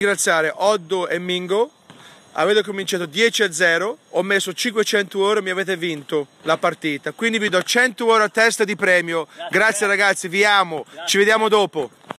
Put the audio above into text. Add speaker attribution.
Speaker 1: ringraziare Oddo e Mingo. Avete cominciato 10 a 0, ho messo 500 euro e mi avete vinto la partita. Quindi vi do 100 euro a testa di premio. Grazie, Grazie ragazzi, vi amo. Grazie. Ci vediamo dopo.